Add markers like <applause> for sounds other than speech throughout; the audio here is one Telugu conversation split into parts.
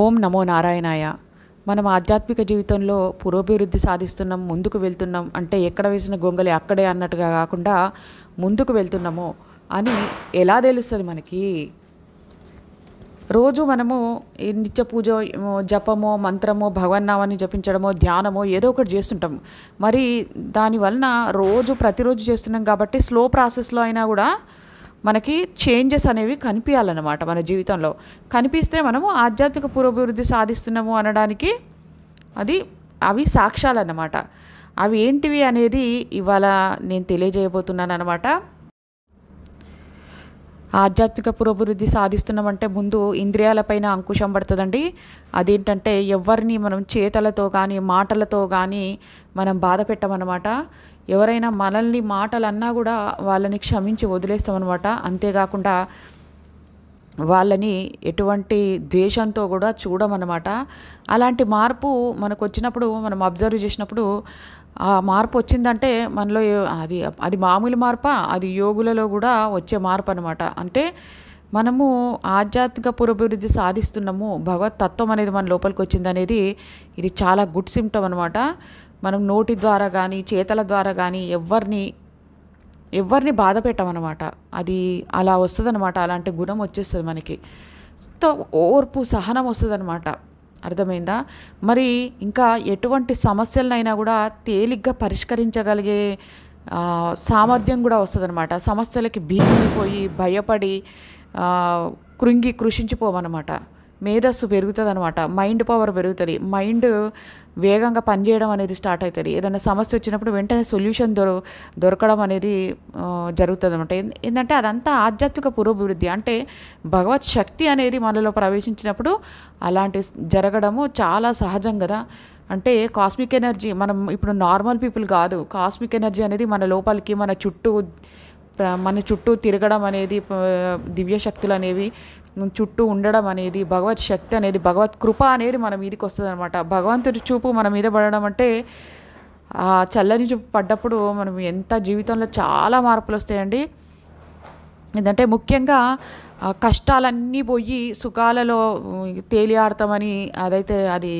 ఓం నమో నారాయణాయ మనం ఆధ్యాత్మిక జీవితంలో పురోభివృద్ధి సాధిస్తున్నాం ముందుకు వెళ్తున్నాం అంటే ఎక్కడ వేసిన గొంగలి అక్కడే అన్నట్టుగా కాకుండా ముందుకు వెళ్తున్నామో అని ఎలా తెలుస్తుంది మనకి రోజు మనము నిత్య పూజ జపమో మంత్రమో భగవన్నామని జపించడమో ధ్యానమో ఏదో ఒకటి చేస్తుంటాం మరి దానివలన రోజు ప్రతిరోజు చేస్తున్నాం కాబట్టి స్లో ప్రాసెస్లో అయినా కూడా మనకి చేంజెస్ అనేవి కనిపించాలన్నమాట మన జీవితంలో కనిపిస్తే మనము ఆధ్యాత్మిక పురోభివృద్ధి సాధిస్తున్నాము అనడానికి అది అవి సాక్ష్యాలన్నమాట అవి ఏంటివి అనేది ఇవాళ నేను తెలియజేయబోతున్నాను అనమాట ఆధ్యాత్మిక పురోభివృద్ధి సాధిస్తున్నామంటే ముందు ఇంద్రియాలపైన అంకుశం పడుతుందండి అదేంటంటే ఎవరిని మనం చేతలతో కానీ మాటలతో కానీ మనం బాధ పెట్టమన్నమాట ఎవరైనా మనల్ని మాటలన్నా కూడా వాళ్ళని క్షమించి వదిలేస్తామన్నమాట అంతేకాకుండా వాళ్ళని ఎటువంటి ద్వేషంతో కూడా చూడమన్నమాట అలాంటి మార్పు మనకు వచ్చినప్పుడు మనం అబ్జర్వ్ చేసినప్పుడు ఆ మార్పు వచ్చిందంటే మనలో అది అది మామూలు మార్పా అది యోగులలో కూడా వచ్చే మార్పు అనమాట అంటే మనము ఆధ్యాత్మిక పురోభివృద్ధి సాధిస్తున్నాము భగవతత్వం అనేది మన లోపలికి వచ్చిందనేది ఇది చాలా గుడ్ సిమ్టమ్ అనమాట మనం నోటి ద్వారా కానీ చేతల ద్వారా కానీ ఎవరిని ఎవరిని బాధ పెట్టమన్నమాట అది అలా వస్తుందన్నమాట అలాంటి గుణం వచ్చేస్తుంది మనకి ఓర్పు సహనం వస్తుందన్నమాట అర్థమైందా మరి ఇంకా ఎటువంటి సమస్యలనైనా కూడా తేలిగ్గా పరిష్కరించగలిగే సామర్థ్యం కూడా వస్తుందన్నమాట సమస్యలకి భీమైపోయి భయపడి కృంగి కృషించిపోమన్నమాట మేధస్సు పెరుగుతుంది అనమాట మైండ్ పవర్ పెరుగుతుంది మైండ్ వేగంగా పనిచేయడం అనేది స్టార్ట్ అవుతుంది ఏదైనా సమస్య వచ్చినప్పుడు వెంటనే సొల్యూషన్ దొర దొరకడం అనేది జరుగుతుంది అనమాట ఏంటంటే అదంతా ఆధ్యాత్మిక పురోభివృద్ధి అంటే భగవత్ శక్తి అనేది మనలో ప్రవేశించినప్పుడు అలాంటి జరగడము చాలా సహజం కదా అంటే కాస్మిక్ ఎనర్జీ మనం ఇప్పుడు నార్మల్ పీపుల్ కాదు కాస్మిక్ ఎనర్జీ అనేది మన లోపలికి మన చుట్టూ మన చుట్టూ తిరగడం అనేది దివ్య శక్తులు అనేవి చుట్టూ ఉండడం అనేది భగవత్ శక్తి అనేది భగవత్ కృప అనేది మన మీదకి వస్తుంది అనమాట భగవంతుడి చూపు మన మీద పడడం అంటే ఆ చల్లని చూపు పడ్డప్పుడు మనం ఎంత జీవితంలో చాలా మార్పులు వస్తాయండి ఏంటంటే ముఖ్యంగా కష్టాలన్నీ పోయి సుఖాలలో తేలియాడతామని అదైతే అది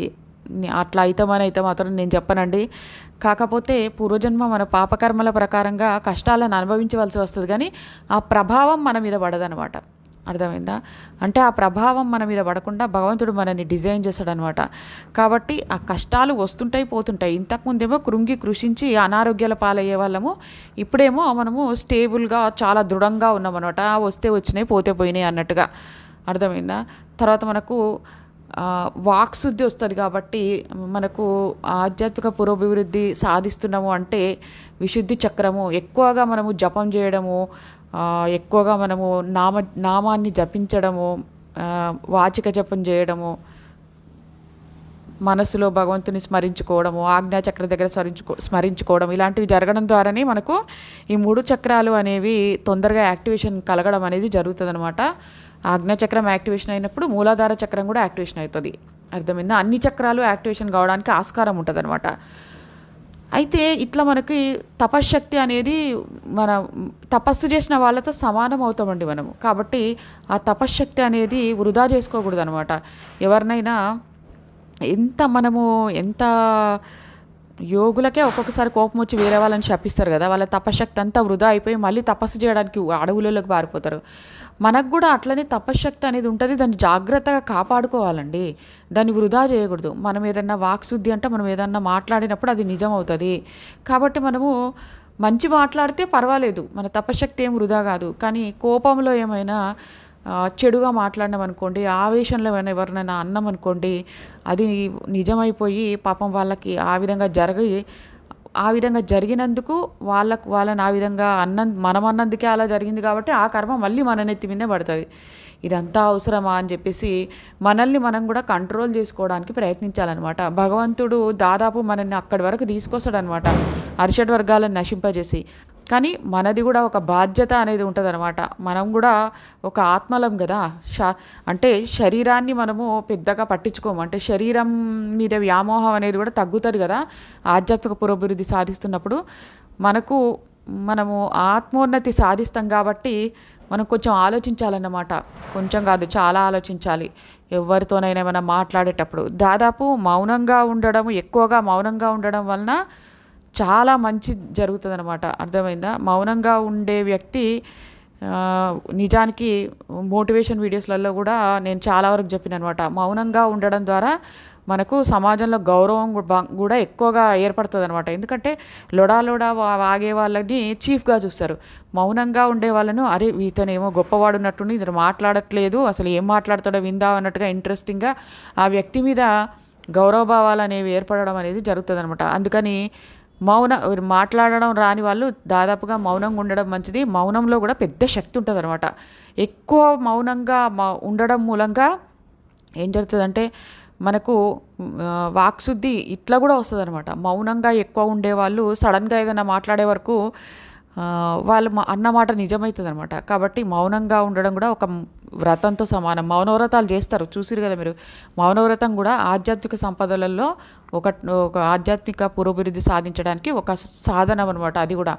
అట్లా అవుతామని అయితే మాత్రం నేను చెప్పనండి కాకపోతే పూర్వజన్మ మన పాపకర్మల ప్రకారంగా కష్టాలను అనుభవించవలసి వస్తుంది కానీ ఆ ప్రభావం మన మీద పడదనమాట అర్థమైందా అంటే ఆ ప్రభావం మన మీద పడకుండా భగవంతుడు మనని డిజైన్ చేశాడనమాట కాబట్టి ఆ కష్టాలు వస్తుంటాయి పోతుంటాయి ఇంతకుముందేమో కృంగి కృషించి అనారోగ్యాల పాలయ్యే వాళ్ళము ఇప్పుడేమో మనము స్టేబుల్గా చాలా దృఢంగా ఉన్నామన్నమాట వస్తే వచ్చినాయి పోతే పోయినాయి అన్నట్టుగా అర్థమైందా తర్వాత మనకు వాక్శుద్ధి వస్తుంది కాబట్టి మనకు ఆధ్యాత్మిక పురోభివృద్ధి సాధిస్తున్నాము అంటే విశుద్ధి చక్రము ఎక్కువగా మనము జపం చేయడము ఎక్కువగా మనము నామ నామాన్ని జపించడము వాచిక జపం చేయడము మనసులో భగవంతుని స్మరించుకోవడము ఆజ్ఞాచక్ర దగ్గర స్మరించుకో స్మరించుకోవడం ఇలాంటివి జరగడం ద్వారానే మనకు ఈ మూడు చక్రాలు అనేవి తొందరగా యాక్టివేషన్ కలగడం అనేది జరుగుతుంది ఆజ్ఞచక్రం యాక్టివేషన్ అయినప్పుడు మూలాధార చక్రం కూడా యాక్టివేషన్ అవుతుంది అర్థమైందా అన్ని చక్రాలు యాక్టివేషన్ కావడానికి ఆస్కారం ఉంటుంది అనమాట అయితే ఇట్లా మనకి తపశ్శక్తి అనేది మన తపస్సు చేసిన వాళ్ళతో సమానం అవుతామండి మనము కాబట్టి ఆ తపశ్శక్తి అనేది వృధా చేసుకోకూడదు అనమాట ఎవరినైనా ఎంత మనము ఎంత యోగులకే ఒక్కొక్కసారి కోపం వచ్చి వేరే వాళ్ళని చెప్పిస్తారు కదా వాళ్ళ తపశ్శక్తి అంతా వృధా అయిపోయి మళ్ళీ తపస్సు చేయడానికి అడవులలోకి పారిపోతారు మనకు కూడా అట్లనే తపశ్శక్తి అనేది ఉంటుంది దాన్ని జాగ్రత్తగా కాపాడుకోవాలండి దాన్ని వృధా చేయకూడదు మనం ఏదన్నా వాక్శుద్ధి అంటే మనం ఏదన్నా మాట్లాడినప్పుడు అది నిజం అవుతుంది కాబట్టి మనము మంచి మాట్లాడితే పర్వాలేదు మన తపశ్శక్తి ఏం వృధా కాదు కానీ కోపంలో ఏమైనా చెడుగా మాట్లాడినాం అనుకోండి ఆవేశంలో ఏమైనా ఎవరినైనా అన్నాం అనుకోండి అది నిజమైపోయి పాపం వాళ్ళకి ఆ విధంగా జరిగి ఆ విధంగా జరిగినందుకు వాళ్ళకు వాళ్ళని ఆ విధంగా అన్నం మనం అన్నందుకే అలా జరిగింది కాబట్టి ఆ కర్మ మళ్ళీ మన నెత్తి మీదే పడుతుంది ఇదంతా అవసరమా అని చెప్పేసి మనల్ని మనం కూడా కంట్రోల్ చేసుకోవడానికి ప్రయత్నించాలన్నమాట భగవంతుడు దాదాపు మనల్ని అక్కడి వరకు తీసుకొస్తాడనమాట అరిషడ్ వర్గాలను నశింపజేసి కానీ మనది కూడా ఒక బాధ్యత అనేది ఉంటుంది అనమాట మనం కూడా ఒక ఆత్మలం కదా షా అంటే శరీరాన్ని మనము పెద్దగా పట్టించుకోము అంటే శరీరం మీద వ్యామోహం అనేది కూడా తగ్గుతుంది కదా ఆధ్యాత్మిక పురోభివృద్ధి సాధిస్తున్నప్పుడు మనకు మనము ఆత్మోన్నతి సాధిస్తాం కాబట్టి మనం కొంచెం ఆలోచించాలన్నమాట కొంచెం కాదు చాలా ఆలోచించాలి ఎవరితోనైనా ఏమైనా మాట్లాడేటప్పుడు దాదాపు మౌనంగా ఉండడం ఎక్కువగా మౌనంగా ఉండడం వలన చాలా మంచి జరుగుతుంది అనమాట అర్థమైందా మౌనంగా ఉండే వ్యక్తి నిజానికి మోటివేషన్ వీడియోస్లలో కూడా నేను చాలా వరకు చెప్పిన అనమాట మౌనంగా ఉండడం ద్వారా మనకు సమాజంలో గౌరవం కూడా ఎక్కువగా ఏర్పడుతుంది అనమాట ఎందుకంటే లొడా లొడా వాగే వాళ్ళని చీఫ్గా చూస్తారు మౌనంగా ఉండే వాళ్ళను అరే ఇతనేమో గొప్పవాడున్నట్టుండి ఇతను మాట్లాడట్లేదు అసలు ఏం మాట్లాడతాడో విందా అన్నట్టుగా ఇంట్రెస్టింగ్గా ఆ వ్యక్తి మీద గౌరవభావాలు అనేవి ఏర్పడడం అనేది జరుగుతుంది అనమాట అందుకని మౌన మాట్లాడడం రాని వాళ్ళు దాదాపుగా మౌనంగా ఉండడం మంచిది మౌనంలో కూడా పెద్ద శక్తి ఉంటుంది అనమాట ఎక్కువ మౌనంగా ఉండడం మూలంగా ఏం జరుగుతుందంటే మనకు వాక్శుద్ధి ఇట్లా కూడా వస్తుంది అనమాట మౌనంగా ఎక్కువ ఉండేవాళ్ళు సడన్గా ఏదైనా మాట్లాడే వరకు వాళ్ళు అన్నమాట నిజమవుతుంది అనమాట కాబట్టి మౌనంగా ఉండడం కూడా ఒక వ్రతంతో సమానం మౌనవ్రతాలు చేస్తారు చూసిరు కదా మీరు మౌనవ్రతం కూడా ఆధ్యాత్మిక సంపదలలో ఒక ఒక ఆధ్యాత్మిక పురోభివృద్ధి సాధించడానికి ఒక సాధనం అనమాట అది కూడా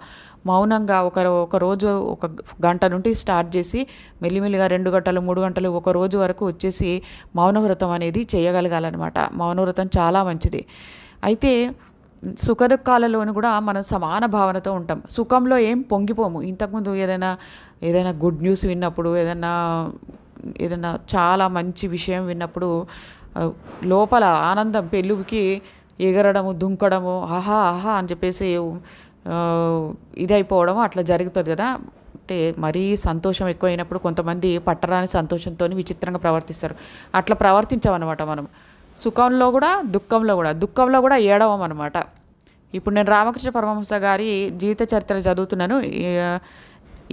మౌనంగా ఒక ఒక రోజు ఒక గంట నుండి స్టార్ట్ చేసి మెల్లిమెల్లిగా రెండు గంటలు మూడు గంటలు ఒక రోజు వరకు వచ్చేసి మౌనవ్రతం అనేది చేయగలగాలన్నమాట మౌనవ్రతం చాలా మంచిది అయితే సుఖదుఖాలలోనూ కూడా మనం సమాన భావనతో ఉంటాం సుఖంలో ఏం పొంగిపోము ఇంతకుముందు ఏదైనా ఏదైనా గుడ్ న్యూస్ విన్నప్పుడు ఏదైనా ఏదైనా చాలా మంచి విషయం విన్నప్పుడు లోపల ఆనందం పెళ్ళికి ఎగరడము దుంకడము ఆహా ఆహా అని చెప్పేసి ఇదైపోవడం అట్లా జరుగుతుంది కదా అంటే మరీ సంతోషం ఎక్కువైనప్పుడు కొంతమంది పట్టరాని సంతోషంతో విచిత్రంగా ప్రవర్తిస్తారు అట్లా ప్రవర్తించామన్నమాట మనం సుఖంలో కూడా దుఃఖంలో కూడా దుఃఖంలో కూడా ఏడవం అనమాట ఇప్పుడు నేను రామకృష్ణ పరమహంస గారి జీవిత చరిత్ర చదువుతున్నాను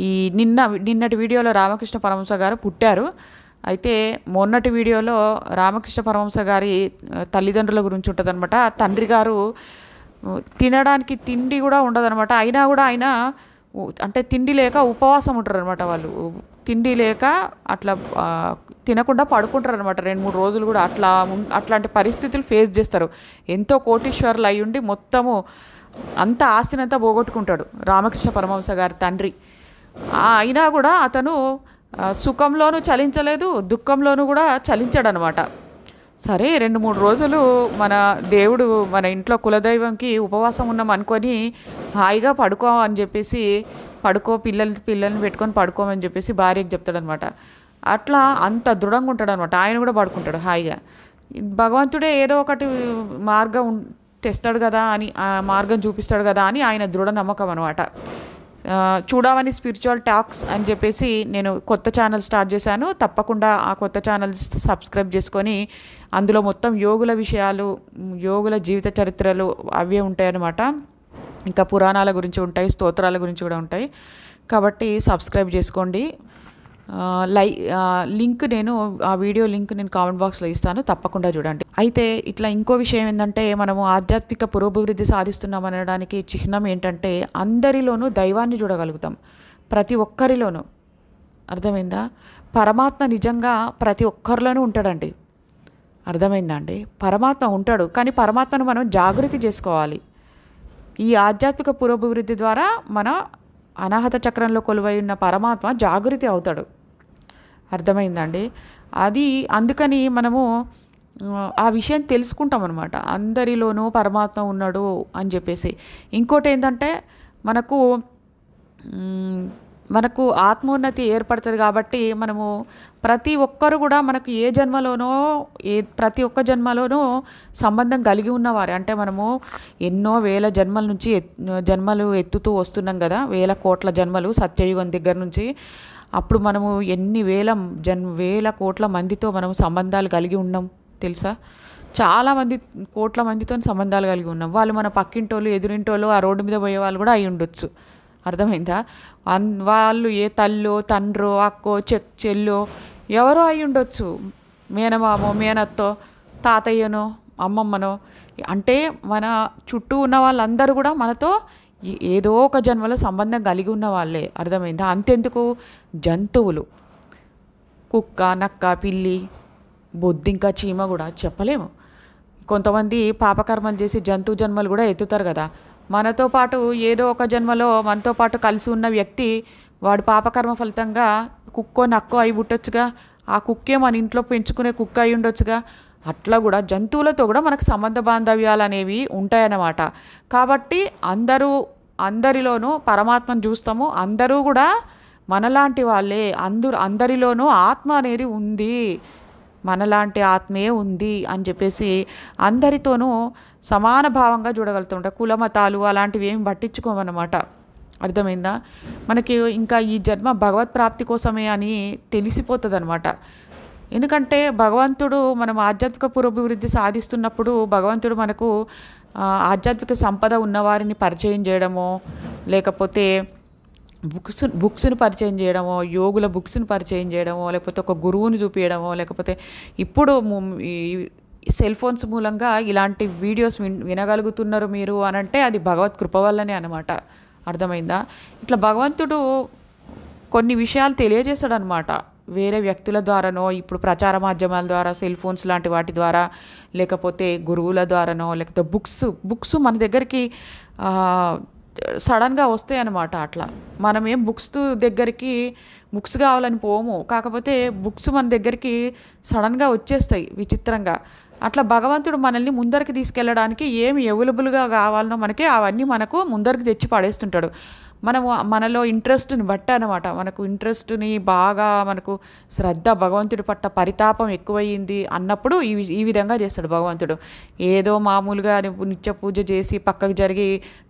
ఈ నిన్న నిన్నటి వీడియోలో రామకృష్ణ పరమహంస గారు పుట్టారు అయితే మొన్నటి వీడియోలో రామకృష్ణ పరమహంస గారి తల్లిదండ్రుల గురించి ఉంటుందన్నమాట తండ్రి గారు తినడానికి తిండి కూడా ఉండదనమాట అయినా కూడా ఆయన అంటే తిండి లేక ఉపవాసం ఉంటారు అనమాట వాళ్ళు తిండి లేక అట్లా తినకుండా పడుకుంటారు అనమాట రెండు మూడు రోజులు కూడా అట్లా అట్లాంటి పరిస్థితులు ఫేస్ చేస్తారు ఎంతో కోటీశ్వరులు అయి ఉండి మొత్తము అంత ఆస్తినంతా పోగొట్టుకుంటాడు రామకృష్ణ పరమహంస గారి తండ్రి అయినా కూడా అతను సుఖంలోనూ చలించలేదు దుఃఖంలోనూ కూడా చలించాడనమాట సరే రెండు మూడు రోజులు మన దేవుడు మన ఇంట్లో కులదైవంకి ఉపవాసం ఉన్నాం అనుకొని హాయిగా పడుకో అని చెప్పేసి పడుకో పిల్లలు పిల్లల్ని పెట్టుకొని పడుకోమని చెప్పేసి భార్యకు చెప్తాడనమాట అట్లా అంత దృఢంగా ఉంటాడనమాట ఆయన కూడా పడుకుంటాడు హాయిగా భగవంతుడే ఏదో ఒకటి మార్గం తెస్తాడు కదా అని మార్గం చూపిస్తాడు కదా అని ఆయన దృఢ నమ్మకం అనమాట చూడవని స్పిరిచువల్ టాక్స్ అని చెప్పేసి నేను కొత్త ఛానల్ స్టార్ట్ చేశాను తప్పకుండా ఆ కొత్త ఛానల్ సబ్స్క్రైబ్ చేసుకొని అందులో మొత్తం యోగుల విషయాలు యోగుల జీవిత చరిత్రలు అవే ఉంటాయి అన్నమాట ఇంకా పురాణాల గురించి ఉంటాయి స్తోత్రాల గురించి కూడా ఉంటాయి కాబట్టి సబ్స్క్రైబ్ చేసుకోండి లై లింక్ నేను ఆ వీడియో లింక్ నేను కామెంట్ బాక్స్లో ఇస్తాను తప్పకుండా చూడండి అయితే ఇట్లా ఇంకో విషయం ఏంటంటే మనము ఆధ్యాత్మిక పురోభివృద్ధి సాధిస్తున్నాం అనడానికి చిహ్నం ఏంటంటే అందరిలోనూ దైవాన్ని చూడగలుగుతాం ప్రతి ఒక్కరిలోనూ అర్థమైందా పరమాత్మ నిజంగా ప్రతి ఒక్కరిలోనూ ఉంటాడండి అర్థమైందండి పరమాత్మ ఉంటాడు కానీ పరమాత్మను మనం జాగృతి చేసుకోవాలి ఈ ఆధ్యాత్మిక పురోభివృద్ధి ద్వారా మన అనాహత చక్రంలో కొలువై ఉన్న పరమాత్మ జాగృతి అవుతాడు అర్థమైందండి అది అందుకని మనము ఆ విషయం తెలుసుకుంటాం అనమాట అందరిలోనూ పరమాత్మ ఉన్నాడు అని చెప్పేసి ఇంకోటి ఏంటంటే మనకు మనకు ఆత్మోన్నతి ఏర్పడుతుంది కాబట్టి మనము ప్రతి ఒక్కరు కూడా మనకు ఏ జన్మలోనో ఏ ప్రతి ఒక్క జన్మలోనూ సంబంధం కలిగి ఉన్నవారు అంటే మనము ఎన్నో వేల జన్మల నుంచి జన్మలు ఎత్తుతూ వస్తున్నాం కదా వేల కోట్ల జన్మలు సత్యయుగం దగ్గర నుంచి అప్పుడు మనము ఎన్ని వేల జన్ వేల కోట్ల మందితో మనం సంబంధాలు కలిగి ఉన్నాం తెలుసా చాలామంది కోట్ల మందితో సంబంధాలు కలిగి ఉన్నాం వాళ్ళు మన పక్కింటోళ్ళు ఎదురింటోళ్ళు ఆ రోడ్డు మీద పోయే వాళ్ళు కూడా అయి ఉండొచ్చు అర్థమైందా అన్ వాళ్ళు ఏ తల్లో తండ్రో అక్కో చెక్ చెల్లో ఎవరో అయి ఉండొచ్చు మేనమామో మేనత్తో తాతయ్యనో అమ్మమ్మనో అంటే మన చుట్టూ ఉన్న వాళ్ళందరూ కూడా మనతో ఏదో ఒక జన్మలో సంబంధం కలిగి ఉన్న వాళ్ళే అర్థమైందా అంతెందుకు జంతువులు కుక్క నక్క పిల్లి బొద్దింక చీమ కూడా చెప్పలేము కొంతమంది పాపకర్మలు చేసి జంతు జన్మలు కూడా ఎత్తుతారు కదా మనతో పాటు ఏదో ఒక జన్మలో మనతో పాటు కలిసి ఉన్న వ్యక్తి వాడు పాపకర్మ ఫలితంగా కుక్కో నక్కో అయి పుట్టొచ్చుగా ఆ కుక్కే మన ఇంట్లో పెంచుకునే కుక్క అయి ఉండొచ్చుగా అట్లా కూడా జంతువులతో కూడా మనకు సంబంధ బాంధవ్యాలు అనేవి ఉంటాయన్నమాట కాబట్టి అందరూ అందరిలోనూ పరమాత్మను చూస్తాము అందరూ కూడా మనలాంటి వాళ్ళే అందరు అందరిలోనూ ఆత్మ అనేది ఉంది మనలాంటి ఆత్మే ఉంది అని చెప్పేసి అందరితోనూ సమాన భావంగా చూడగలుగుతుంట కుల మతాలు అలాంటివి ఏమి పట్టించుకోమన్నమాట అర్థమైందా మనకి ఇంకా ఈ జన్మ భగవత్ ప్రాప్తి కోసమే అని తెలిసిపోతుంది అనమాట ఎందుకంటే భగవంతుడు మనం ఆధ్యాత్మిక పురోభివృద్ధి సాధిస్తున్నప్పుడు భగవంతుడు మనకు ఆధ్యాత్మిక సంపద ఉన్నవారిని పరిచయం చేయడము లేకపోతే బుక్స్ బుక్స్ని పరిచయం చేయడమో యోగుల బుక్స్ని పరిచయం చేయడమో లేకపోతే ఒక గురువుని చూపించడమో లేకపోతే ఇప్పుడు సెల్ ఫోన్స్ మూలంగా ఇలాంటి వీడియోస్ విన్ వినగలుగుతున్నారు మీరు అని అంటే అది భగవత్ కృప వల్లనే అనమాట అర్థమైందా ఇట్లా భగవంతుడు కొన్ని విషయాలు తెలియజేశాడనమాట వేరే వ్యక్తుల ద్వారానో ఇప్పుడు ప్రచార మాధ్యమాల ద్వారా సెల్ ఫోన్స్ లాంటి వాటి ద్వారా లేకపోతే గురువుల ద్వారానో లేకపోతే బుక్స్ బుక్స్ మన దగ్గరికి సడన్గా వస్తాయి అనమాట అట్లా మనం ఏం బుక్స్ దగ్గరికి బుక్స్ కావాలని పోము కాకపోతే బుక్స్ మన దగ్గరికి సడన్గా వచ్చేస్తాయి విచిత్రంగా అట్లా భగవంతుడు మనల్ని ముందరికి తీసుకెళ్ళడానికి ఏమి అవైలబుల్గా కావాలనో మనకి అవన్నీ మనకు ముందరికి తెచ్చి పడేస్తుంటాడు మనము మనలో ఇంట్రెస్ట్ని బట్ట అనమాట మనకు ఇంట్రెస్ట్ని బాగా మనకు శ్రద్ధ భగవంతుడి పట్ల పరితాపం ఎక్కువయ్యింది అన్నప్పుడు ఈ ఈ విధంగా చేస్తాడు భగవంతుడు ఏదో మామూలుగా నిత్య పూజ చేసి పక్కకు జరిగి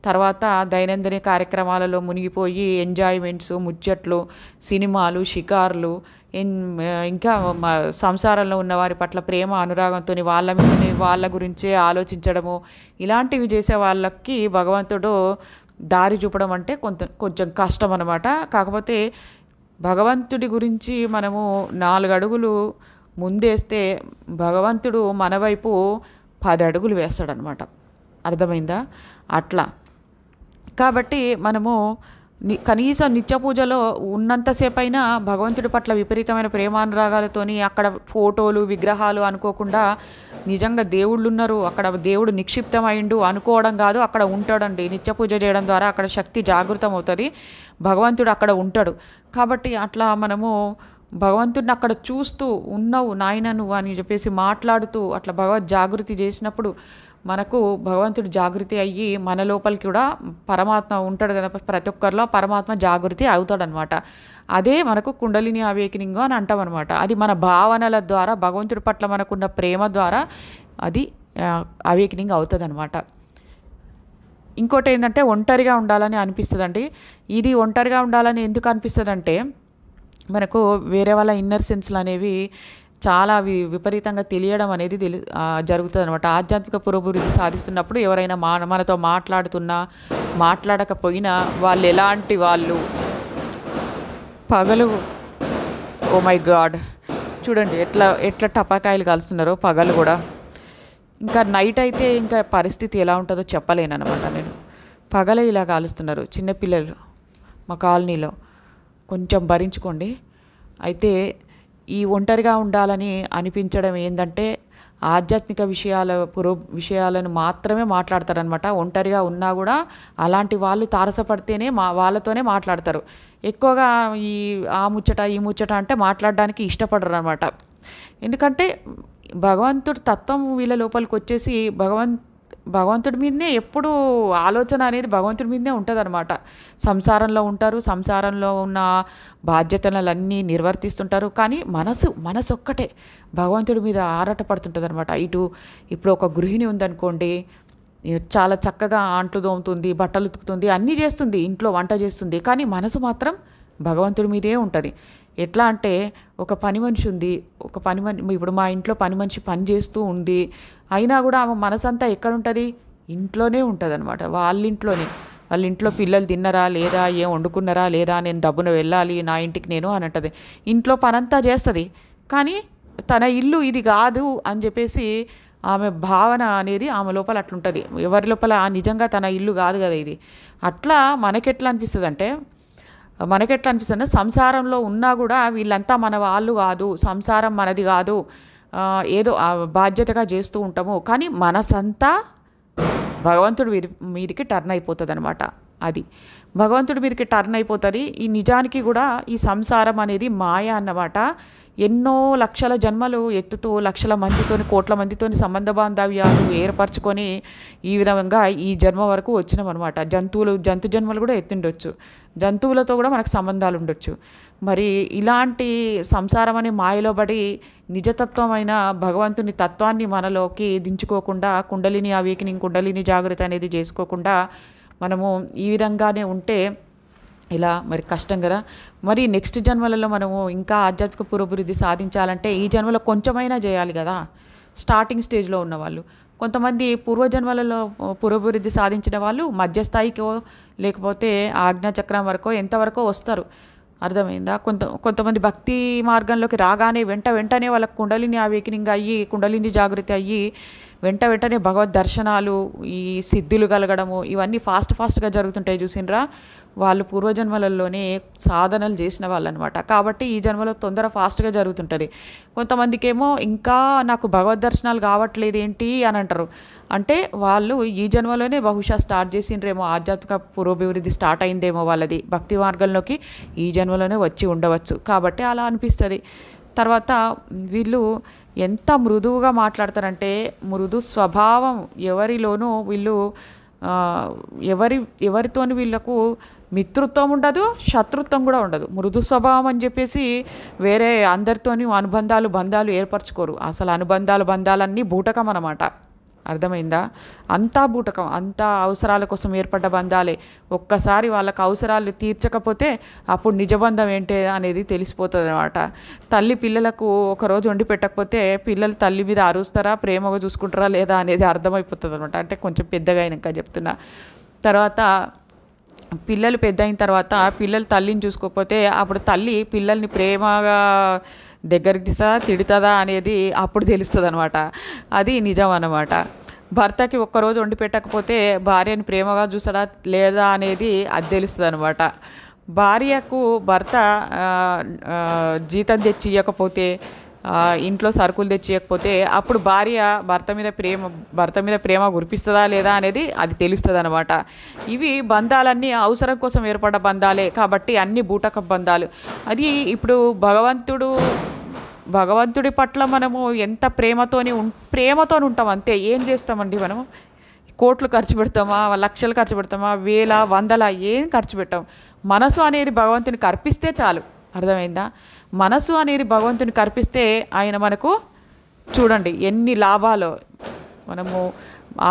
తర్వాత దైనందిన కార్యక్రమాలలో మునిగిపోయి ఎంజాయ్మెంట్స్ ముచ్చట్లు సినిమాలు షికార్లు ఇంకా సంసారంలో ఉన్న వారి పట్ల ప్రేమ అనురాగంతో వాళ్ళ మీద వాళ్ళ గురించే ఆలోచించడము ఇలాంటివి చేసే వాళ్ళకి భగవంతుడు దారి చూపడం అంటే కొంత కొంచెం కష్టం అనమాట కాకపోతే భగవంతుడి గురించి మనము నాలుగు అడుగులు ముందేస్తే భగవంతుడు మన వైపు పది అడుగులు వేస్తాడనమాట అర్థమైందా అట్లా కాబట్టి మనము కనీసం నిత్య పూజలో ఉన్నంతసేపైనా భగవంతుడి పట్ల విపరీతమైన ప్రేమానురాగాలతోని అక్కడ ఫోటోలు విగ్రహాలు అనుకోకుండా నిజంగా దేవుళ్ళు ఉన్నారు అక్కడ దేవుడు నిక్షిప్తమైండు అనుకోవడం కాదు అక్కడ ఉంటాడండి నిత్య పూజ చేయడం ద్వారా అక్కడ శక్తి జాగృతం అవుతుంది భగవంతుడు అక్కడ ఉంటాడు కాబట్టి అట్లా మనము భగవంతుడిని అక్కడ చూస్తూ ఉన్నావు నాయన నువ్వు అని చెప్పేసి మాట్లాడుతూ అట్లా భగవద్ జాగృతి చేసినప్పుడు మనకు భగవంతుడు జాగృతి అయ్యి మన లోపలికి కూడా పరమాత్మ ఉంటాడు కదా ప్రతి ఒక్కరిలో పరమాత్మ జాగృతి అవుతాడనమాట అదే మనకు కుండలిని అవేకినింగ్ అని అంటాం అనమాట అది మన భావనల ద్వారా భగవంతుడి పట్ల మనకున్న ప్రేమ ద్వారా అది అవేకినింగ్ అవుతుంది అనమాట ఇంకోటి ఏంటంటే ఒంటరిగా ఉండాలని అనిపిస్తుందండి ఇది ఒంటరిగా ఉండాలని ఎందుకు అంటే మనకు వేరే వాళ్ళ ఇన్నర్ సెన్స్లు అనేవి చాలా వి విపరీతంగా తెలియడం అనేది తెలి జరుగుతుంది అనమాట ఆధ్యాత్మిక పురోభివృద్ధి సాధిస్తున్నప్పుడు ఎవరైనా మా మనతో మాట్లాడుతున్నా మాట్లాడకపోయినా వాళ్ళు ఎలాంటి వాళ్ళు పగలు ఓ మై గాడ్ చూడండి ఎట్లా ఎట్లా టపాకాయలు కలుస్తున్నారో పగలు కూడా ఇంకా నైట్ అయితే ఇంకా పరిస్థితి ఎలా ఉంటుందో చెప్పలేను అనమాట నేను పగలే ఇలా కాలుస్తున్నారు చిన్నపిల్లలు మా కాలనీలో కొంచెం భరించుకోండి అయితే ఈ ఒంటరిగా ఉండాలని అనిపించడం ఏంటంటే ఆధ్యాత్మిక విషయాల పురో విషయాలను మాత్రమే మాట్లాడతారనమాట ఒంటరిగా ఉన్నా కూడా అలాంటి వాళ్ళు తారసపడితేనే మా వాళ్ళతోనే మాట్లాడతారు ఎక్కువగా ఈ ఆ ముచ్చట ఈ ముచ్చట అంటే మాట్లాడడానికి ఇష్టపడరు అనమాట ఎందుకంటే భగవంతుడు తత్వం వీళ్ళ లోపలికి వచ్చేసి భగవంత్ భగవంతుడి మీదనే ఎప్పుడు ఆలోచన అనేది భగవంతుడి మీదనే ఉంటుందన్నమాట సంసారంలో ఉంటారు సంసారంలో ఉన్న బాధ్యతలన్నీ నిర్వర్తిస్తుంటారు కానీ మనసు మనసు ఒక్కటే భగవంతుడి మీద ఆరాట పడుతుంటుంది అనమాట ఇటు ఇప్పుడు ఒక గృహిణి ఉందనుకోండి చాలా చక్కగా అంట్లు దోముతుంది బట్టలు ఉతుకుతుంది అన్నీ చేస్తుంది ఇంట్లో వంట చేస్తుంది కానీ మనసు మాత్రం భగవంతుడి మీదే ఉంటుంది ఎట్లా అంటే ఒక పని మనిషి ఉంది ఒక పని మని ఇప్పుడు మా ఇంట్లో పని మనిషి పని చేస్తూ ఉంది అయినా కూడా ఆమె మనసంతా ఎక్కడ ఉంటుంది ఇంట్లోనే ఉంటుంది అనమాట వాళ్ళ ఇంట్లోనే వాళ్ళ ఇంట్లో పిల్లలు తిన్నరా లేదా ఏం వండుకున్నారా లేదా నేను దబ్బున వెళ్ళాలి నా ఇంటికి నేను అని అంటది ఇంట్లో పనంతా చేస్తుంది కానీ తన ఇల్లు ఇది కాదు అని చెప్పేసి ఆమె భావన అనేది ఆమె లోపల అట్లుంటుంది ఎవరి లోపల నిజంగా తన ఇల్లు కాదు కదా ఇది అట్లా మనకెట్లా అనిపిస్తుంది అంటే ఎట్లా అనిపిస్తుంది సంసారంలో ఉన్నా కూడా వీళ్ళంతా మన వాళ్ళు కాదు సంసారం మనది కాదు ఏదో బాధ్యతగా చేస్తూ ఉంటాము కానీ మనసంతా భగవంతుడి మీద మీదకి టర్న్ అయిపోతుంది అనమాట అది భగవంతుడి మీదకి టర్న్ అయిపోతుంది ఈ నిజానికి కూడా ఈ సంసారం అనేది మాయ అన్నమాట ఎన్నో లక్షల జన్మలు ఎత్తుతూ లక్షల మందితోని కోట్ల మందితోని సంబంధ బాంధవ్యాలు ఏర్పరచుకొని ఈ విధంగా ఈ జన్మ వరకు వచ్చినాం అనమాట జంతువులు జంతు జన్మలు కూడా ఎత్తుండొచ్చు జంతువులతో కూడా మనకు సంబంధాలు ఉండొచ్చు మరి ఇలాంటి సంసారం అనే మాయలో పడి నిజతత్వమైన భగవంతుని తత్వాన్ని మనలోకి దించుకోకుండా కుండలిని అవీకిని కుండలిని జాగ్రత్త అనేది చేసుకోకుండా మనము ఈ విధంగానే ఉంటే ఇలా మరి కష్టం కదా మరి నెక్స్ట్ జన్మలలో మనము ఇంకా ఆధ్యాత్మిక పురోభివృద్ధి సాధించాలంటే ఈ జన్మలో కొంచెమైనా చేయాలి కదా స్టార్టింగ్ స్టేజ్లో ఉన్నవాళ్ళు కొంతమంది పూర్వజన్మలలో పురోభివృద్ధి సాధించిన వాళ్ళు మధ్యస్థాయికో లేకపోతే ఆజ్ఞాచక్రం వరకో ఎంతవరకు వస్తారు అర్థమైందా కొంత కొంతమంది భక్తి మార్గంలోకి రాగానే వెంట వెంటనే వాళ్ళకు కుండలిని అవేకినింగ్ అయ్యి కుండలిని జాగృతి అయ్యి వెంట వెంటనే భగవద్ దర్శనాలు ఈ సిద్ధులు కలగడము ఇవన్నీ ఫాస్ట్ ఫాస్ట్గా జరుగుతుంటాయి చూసినరా వాళ్ళు పూర్వజన్మలలోనే సాధనలు చేసిన వాళ్ళు అనమాట కాబట్టి ఈ జన్మలో తొందర ఫాస్ట్గా జరుగుతుంటుంది కొంతమందికేమో ఇంకా నాకు భగవద్ దర్శనాలు కావట్లేదు ఏంటి అని అంటారు అంటే వాళ్ళు ఈ జన్మలోనే బహుశా స్టార్ట్ చేసిండ్రేమో ఆధ్యాత్మిక పూర్వభివృద్ధి స్టార్ట్ అయిందేమో వాళ్ళది భక్తి మార్గంలోకి ఈ జన్మలోనే వచ్చి ఉండవచ్చు కాబట్టి అలా అనిపిస్తుంది తర్వాత వీళ్ళు ఎంత మృదువుగా మాట్లాడతారంటే మృదు స్వభావం ఎవరిలోనూ వీళ్ళు ఎవరి ఎవరితోని వీళ్ళకు మిత్రుత్వం ఉండదు శత్రుత్వం కూడా ఉండదు మృదు స్వభావం అని చెప్పేసి వేరే అందరితోని అనుబంధాలు బంధాలు ఏర్పరచుకోరు అసలు అనుబంధాలు బంధాలన్నీ బూటకం అన్నమాట అర్థమైందా అంతా బూటకం అంతా అవసరాల కోసం ఏర్పడ్డ బంధాలే ఒక్కసారి వాళ్ళకు అవసరాలు తీర్చకపోతే అప్పుడు నిజబంధం ఏంటి అనేది తెలిసిపోతుంది అనమాట తల్లి పిల్లలకు ఒకరోజు వండి పెట్టకపోతే పిల్లలు తల్లి మీద అరుస్తారా ప్రేమగా చూసుకుంటారా లేదా అనేది అర్థమైపోతుంది అనమాట అంటే కొంచెం పెద్దగా అయినాక చెప్తున్నా తర్వాత పిల్లలు పెద్ద అయిన తర్వాత పిల్లలు తల్లిని చూసుకోకపోతే అప్పుడు తల్లి పిల్లల్ని ప్రేమగా దగ్గరికి తిడుతుందా అనేది అప్పుడు తెలుస్తుంది అనమాట అది నిజం అనమాట భర్తకి ఒక్కరోజు వండి పెట్టకపోతే భార్యని ప్రేమగా చూసడా లేదా అనేది అది తెలుస్తుంది అనమాట భార్యకు భర్త జీతం తెచ్చి ఇవ్వకపోతే ఇంట్లో సరుకులు తెచ్చియకపోతే అప్పుడు భార్య భర్త మీద ప్రేమ భర్త మీద ప్రేమ కురిపిస్తుందా లేదా అనేది అది తెలుస్తుంది అనమాట ఇవి బంధాలన్నీ అవసరం కోసం ఏర్పడ్డ బంధాలే కాబట్టి అన్ని బూటక బంధాలు అది ఇప్పుడు భగవంతుడు భగవంతుడి పట్ల మనము ఎంత ప్రేమతోని ప్రేమతో ఉంటాం అంతే ఏం చేస్తామండి మనము కోట్లు ఖర్చు పెడతామా లక్షలు ఖర్చు పెడతామా వేల వందల ఏం ఖర్చు పెట్టాం మనసు అనేది భగవంతునికి అర్పిస్తే చాలు అర్థమైందా మనసు అనేది భగవంతుని కర్పిస్తే ఆయన మనకు చూడండి ఎన్ని లాభాలు మనము